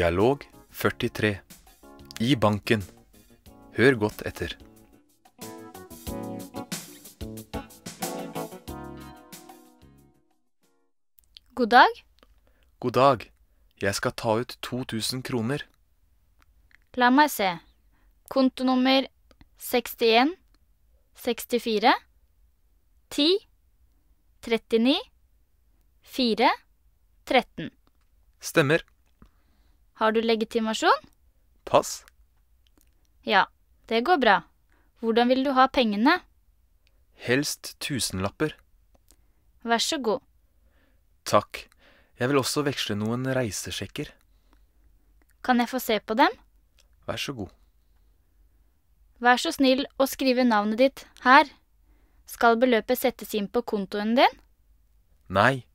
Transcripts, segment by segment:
Dialog 43. I banken. Hør godt etter. God dag. God dag. Jeg skal ta ut 2000 kroner. La meg se. Kontonummer 61 64 10 39 4 13. Stemmer. Har du legitimasjon? Pass. Ja, det går bra. Hvordan vil du ha pengene? Helst tusenlapper. Vær så god. Takk. Jeg vil også veksle noen reisesjekker. Kan jeg få se på dem? Vær så god. Vær så snill å skrive navnet ditt her. Skal beløpet settes inn på kontoen din? Nei,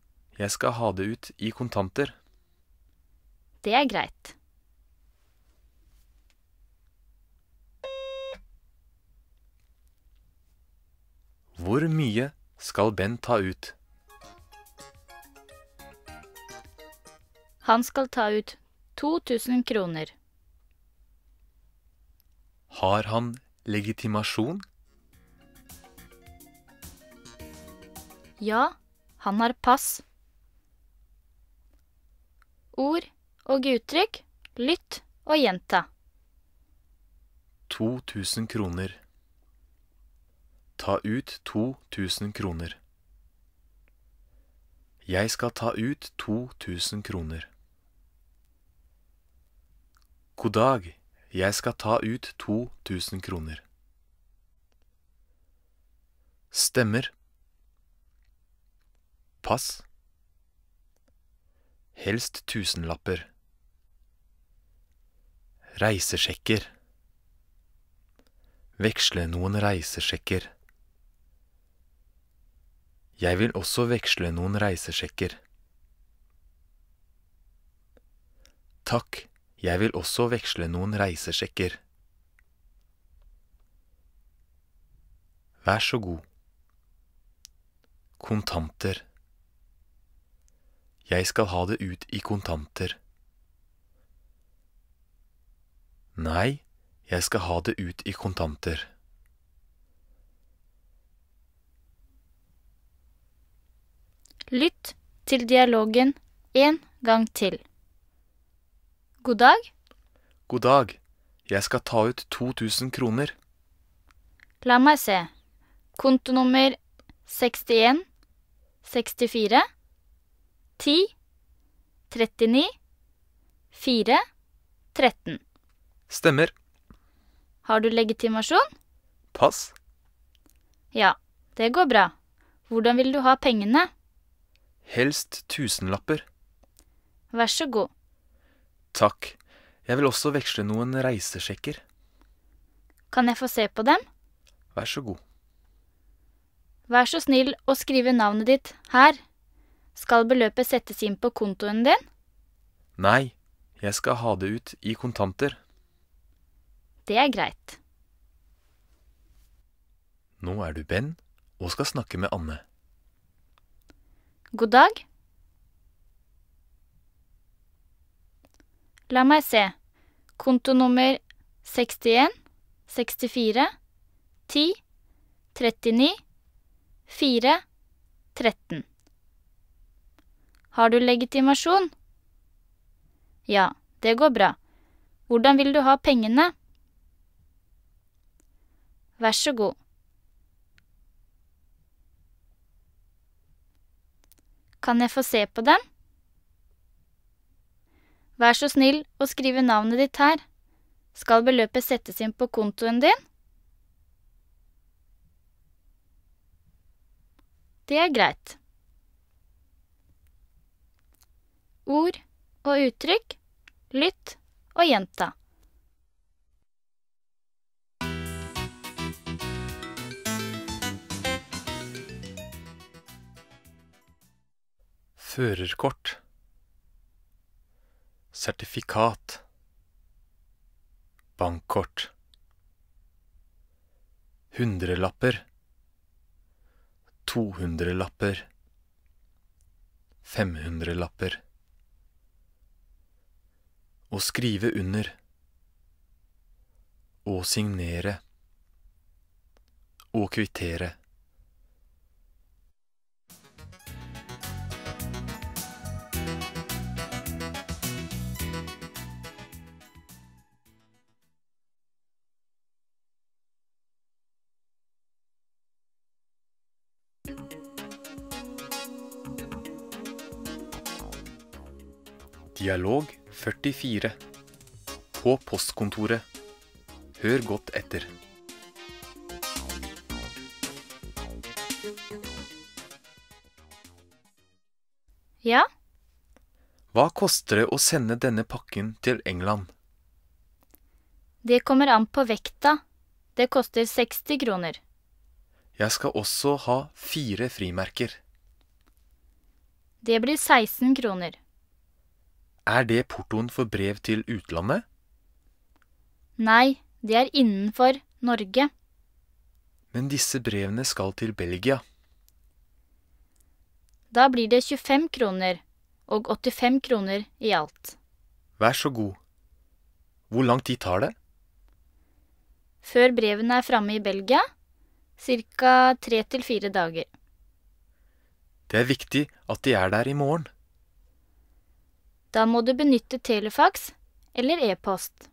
jeg skal ha det ut i kontanter. Det er greit. Hvor mye skal Ben ta ut? Han skal ta ut 2000 kroner. Har han legitimasjon? Ja, han har pass. Ord og uttrykk, lytt og gjenta. 2000 kroner. Ta ut 2000 kroner. Jeg skal ta ut 2000 kroner. God dag, jeg skal ta ut 2000 kroner. Stemmer. Pass. Helst tusenlapper reisesjekker. Veksle noen reisesjekker. Jeg vil også veksle noen reisesjekker. Takk, jeg vil også veksle noen reisesjekker. Vær så god. Kontanter. Jeg skal ha det ut i kontanter. Nei, jeg skal ha det ut i kontanter. Lytt til dialogen en gang til. God dag. God dag. Jeg skal ta ut 2000 kroner. La meg se. Kontonummer 61 64 10 39 4 13. Stemmer. Har du legitimasjon? Pass? Ja, det går bra. Hvordan vil du ha pengene? Helst tusenlapper. Vær så god. Takk. Jeg vil også veksle noen reisesjekker. Kan jeg få se på dem? Vær så god. Vær så snill å skrive navnet ditt her. Skal beløpet settes inn på kontoen din? Nei, jeg skal ha det ut i kontanter. Det er greit. Nå er du Ben og skal snakke med Anne. God dag. La meg se. Kontonummer 61 64 10 39 4 13. Har du legitimasjon? Ja, det går bra. Hvordan vil du ha pengene? Vær så god. Kan jeg få se på den? Vær så snill å skrive navnet ditt her. Skal beløpet settes inn på kontoen din? Det er greit. Ord og uttrykk lytt og gjenta. Førerkort. Sertifikat. Bankkort. Hundrelapper. Tohundrelapper. Femhundrelapper. Å skrive under. Å signere. Å kvittere. Dialog 44 På postkontoret. Hør godt etter. Ja? Hva koster det å sende denne pakken til England? Det kommer an på vekta. Det koster 60 kroner. Jeg skal også ha fire frimerker. Det blir 16 kroner. Er det portoen for brev til utlandet? Nei, det er innenfor Norge. Men disse brevene skal til Belgia. Da blir det 25 kroner, og 85 kroner i alt. Vær så god. Hvor lang tid tar det? Før brevene er framme i Belgia? Ca. tre til fire dager. Det er viktig at de er der i morgen. Da må du benytte telefax eller e-post.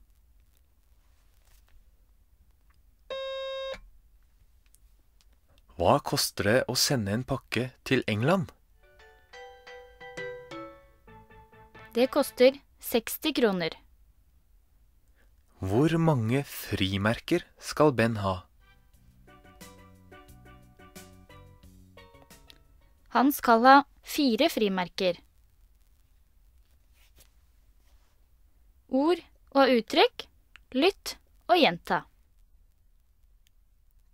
Hva koster det å sende en pakke til England? Det koster 60 kroner. Hvor mange frimerker skal Ben ha? Han skal ha fire frimerker. ord og uttrykk. Lytt og gjenta.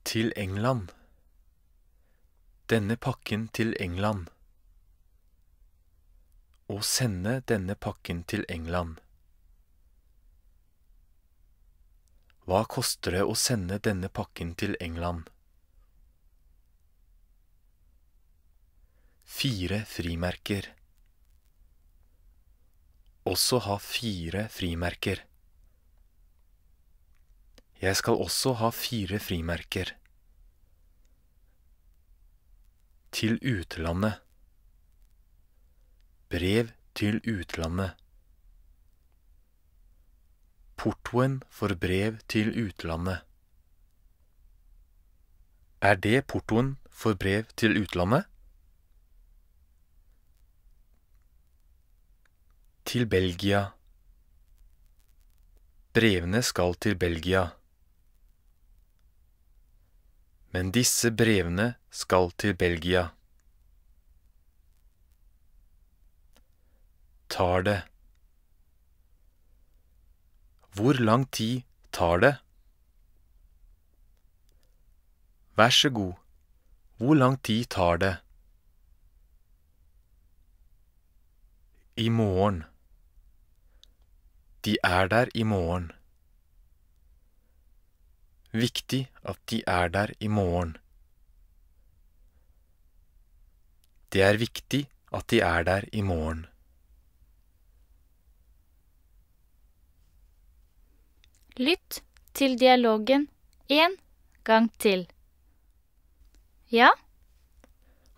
Til England. Denne pakken til England. Å sende denne pakken til England. Hva koster det å sende denne pakken til England? Fire frimerker også ha fire frimerker. Jeg skal også ha fire frimerker. Til utlandet. Brev til utlandet. Portoen for brev til utlandet. Er det portoen for brev til utlandet? til Belgia. Brevene skal til Belgia. Men disse brevene skal til Belgia. Tar det. Hvor lang tid tar det? Vær så god, hvor lang tid tar det? I morgen de er der i morgen. Viktig at de er der i morgen. Det er viktig at de er der i morgen. Lytt til dialogen en gang til. Ja?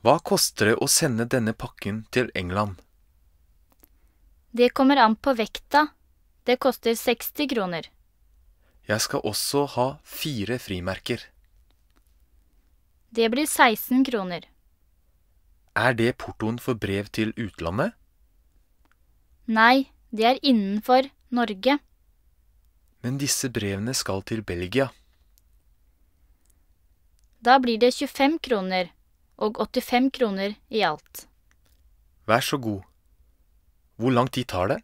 Hva koster det å sende denne pakken til England? Det kommer an på vekta det koster 60 kroner. Jeg skal også ha fire frimerker. Det blir 16 kroner. Er det portoen for brev til utlandet? Nei, det er innenfor Norge. Men disse brevene skal til Belgia. Da blir det 25 kroner og 85 kroner i alt. Vær så god. Hvor lang tid tar det?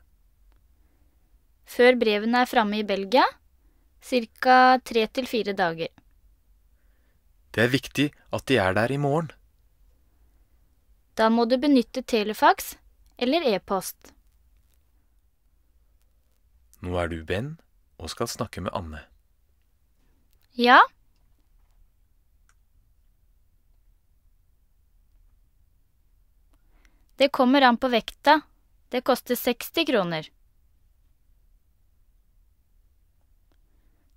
før brevene er framme i Belgia, ca. tre til fire dager. Det er viktig at de er der i morgen. Da må du benytte telefaks eller e-post. Nå er du Ben og skal snakke med Anne. Ja. Det kommer an på vekta. Det koster 60 kroner.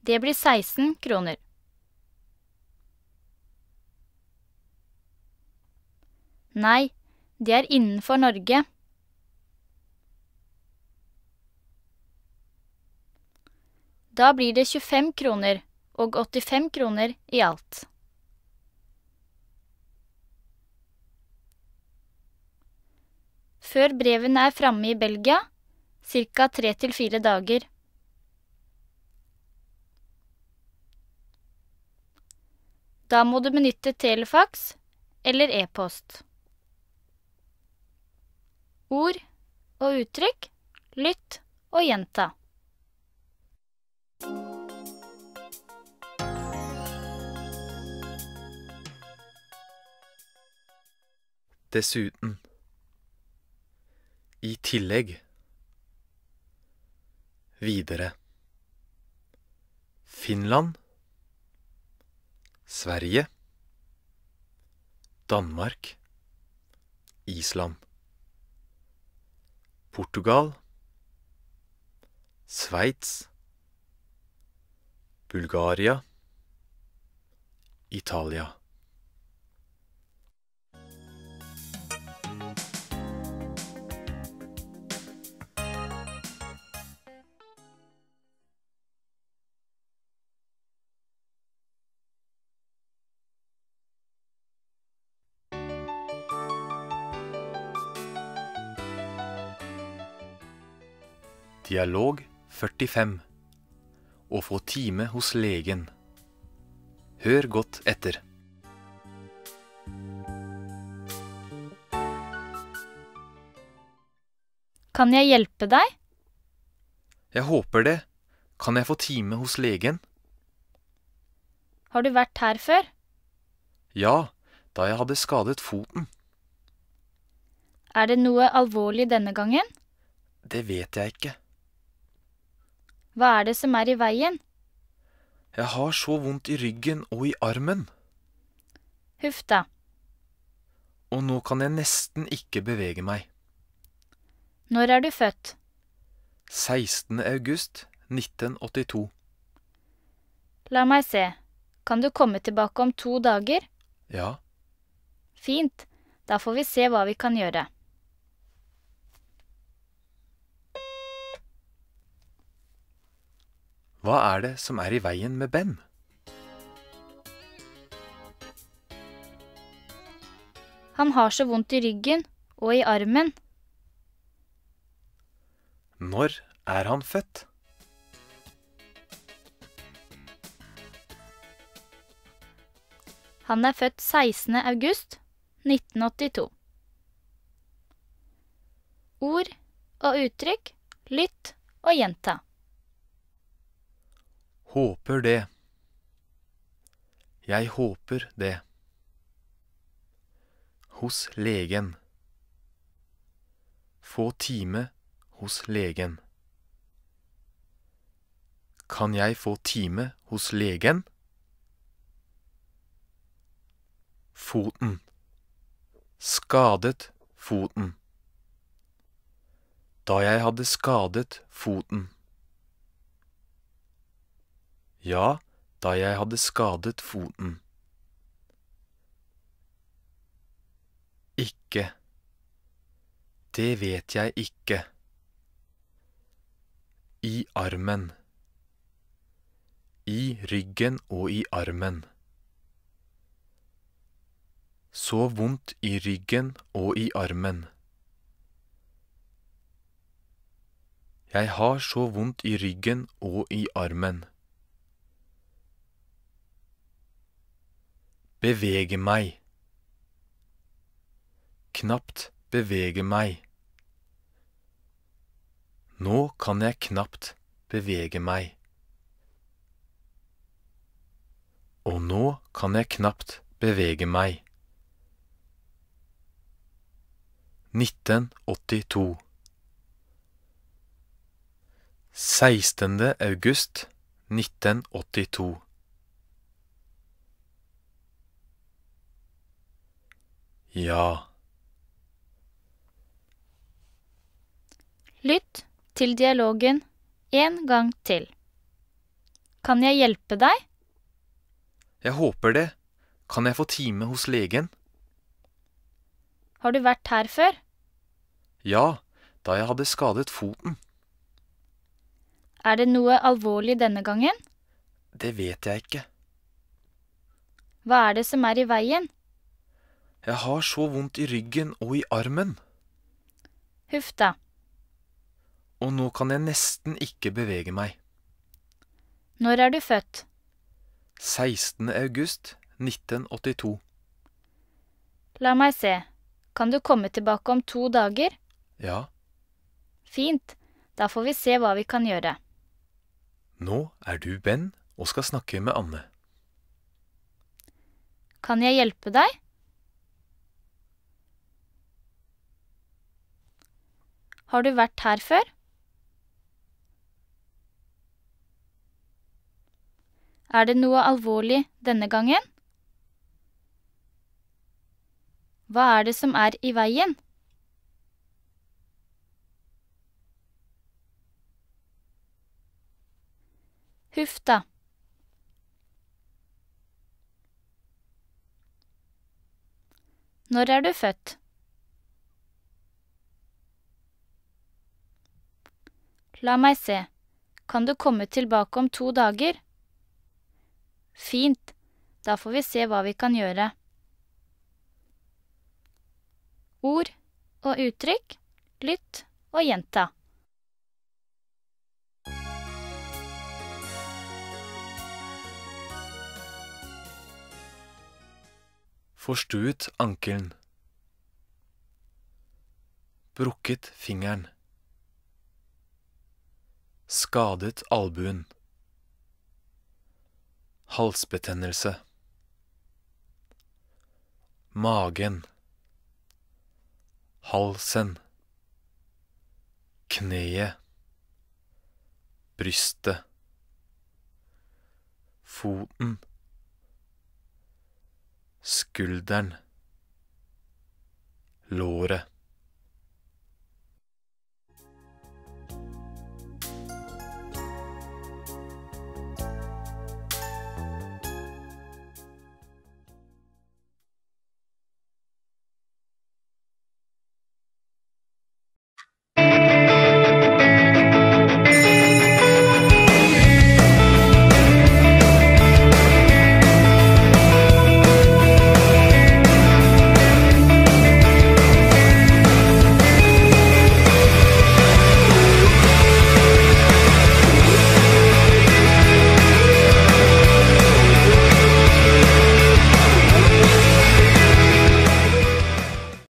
Det blir 16 kroner. Nei, det er innenfor Norge. Da blir det 25 kroner, og 85 kroner i alt. Før brevene er framme i Belgia, ca. 3-4 dager. Da må du benytte telefaks eller e-post. Ord og uttrykk lytt og gjenta. Dessuten. I tillegg. Videre. Finland. Sverige, Danmark, Island, Portugal, Sveits, Bulgaria, Italia. Dialog 45 Å få time hos legen. Hør godt etter. Kan jeg hjelpe deg? Jeg håper det. Kan jeg få time hos legen? Har du vært her før? Ja, da jeg hadde skadet foten. Er det noe alvorlig denne gangen? Det vet jeg ikke. Hva er det som er i veien? Jeg har så vondt i ryggen og i armen. Huff da. Og nå kan jeg nesten ikke bevege meg. Når er du født? 16. august 1982. La meg se, kan du komme tilbake om to dager? Ja. Fint, da får vi se hva vi kan gjøre. Hva er det som er i veien med Ben? Han har så vondt i ryggen og i armen. Når er han født? Han er født 16. august 1982. Ord og uttrykk lytt og gjenta. Håper det. Jeg håper det. Hos legen. Få time hos legen. Kan jeg få time hos legen? Foten. Skadet foten. Da jeg hadde skadet foten ja, da jeg hadde skadet foten. Ikke. Det vet jeg ikke. I armen. I ryggen og i armen. Så vondt i ryggen og i armen. Jeg har så vondt i ryggen og i armen. bevege meg. Knapt bevege meg. Nå kan jeg knapt bevege meg. Og nå kan jeg knapt bevege meg. 1982 16. august 1982 Ja. Lytt til dialogen en gang til. Kan jeg hjelpe deg? Jeg håper det. Kan jeg få time hos legen? Har du vært her før? Ja, da jeg hadde skadet foten. Er det noe alvorlig denne gangen? Det vet jeg ikke. Hva er det som er i veien? Jeg har så vondt i ryggen og i armen. Huff da. Og nå kan jeg nesten ikke bevege meg. Når er du født? 16. august 1982. La meg se, kan du komme tilbake om to dager? Ja. Fint, da får vi se hva vi kan gjøre. Nå er du Ben og skal snakke med Anne. Kan jeg hjelpe deg? Ja. Har du vært her før? Er det noe alvorlig denne gangen? Hva er det som er i veien? Huff da. Når er du født? La meg se, kan du komme tilbake om to dager? Fint, da får vi se hva vi kan gjøre. Ord og uttrykk, lytt og gjenta. Forstuet ankelen. Brukket fingeren skadet albuen. Halsbetennelse. Magen. Halsen. Kneet. Brystet. Foten. Skulderen. Låret.